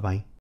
Bye bye.